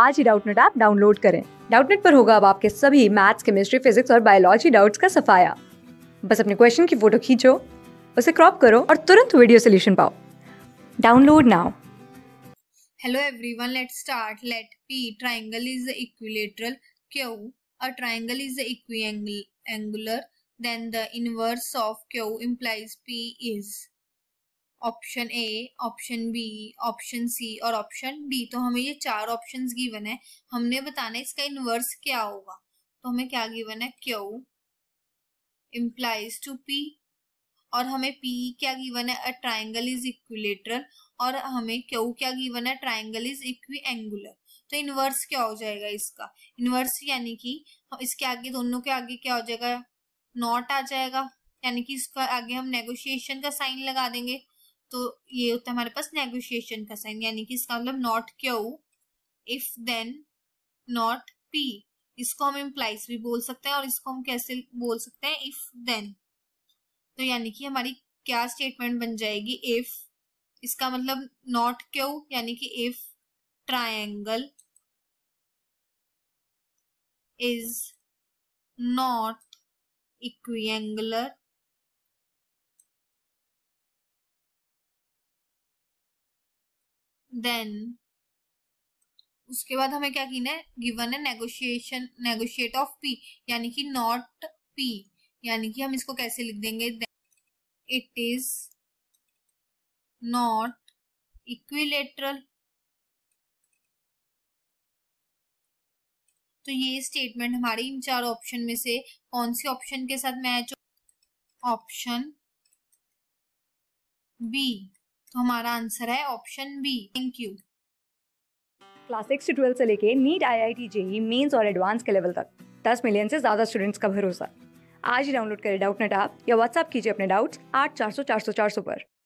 आज ही Doubtnut app download करें डाउटनेट पर होगा अब आपके सभी मैथ्स केमिस्ट्री फिजिक्स और बायोलॉजी डाउट्स का सफाया बस अपने क्वेश्चन की फोटो खींचो उसे क्रॉप करो और तुरंत वीडियो सोल्यूशन पाओ download now hello Hello let let's start. Let P triangle is equilateral, Q a triangle equiangular then the inverse of Q implies P is option A option B option C और option D तो हमें ये चार option given है हमने बताना इसका inverse क्या होगा तो हमें क्या गिवन है क्यू इम्प्लाइज टू पी और हमें पी क्या गिवन है अ ट्राइंगल इज इक्विलेटरल और हमें क्यू क्या गिवन है ट्राइंगल इज इक्वी एंगुलर तो इनवर्स क्या हो जाएगा इसका इनवर्स यानी कि इसके आगे दोनों के आगे क्या हो जाएगा नॉट आ जाएगा यानी कि इसका आगे हम नेगोशिएशन का साइन लगा देंगे तो ये होता है हमारे पास नेगोशिएशन का साइन यानी कि इसका मतलब not Q if then not P इसको हम इम्प्लाइज भी बोल सकते हैं और इसको हम कैसे बोल सकते हैं इफ देन तो यानी कि हमारी क्या स्टेटमेंट बन जाएगी इफ इसका मतलब नॉट क्यू यानी कि if triangle is not angular then उसके बाद हमें क्या कहना है गिवन है नेगोशिएशन नेगोशिएट ऑफ पी यानी कि नॉट पी यानी कि हम इसको कैसे लिख देंगे इट इज नॉट इक्विलेटरल तो ये स्टेटमेंट हमारे इन चार ऑप्शन में से कौन सी ऑप्शन के साथ मैच ऑप्शन बी तो हमारा आंसर है option B thank you class six to twelfth से लेके NEET I I T JEE mains और एडवांस के लेवल तक दस मिलियन से ज़्यादा स्टूडेंट्स का भरोसा आज ही डाउनलोड करें डाउट नेट आप या व्हाट्सअप कीजिए अपने डाउट्स आठ चार सौ चार सौ चार सौ पर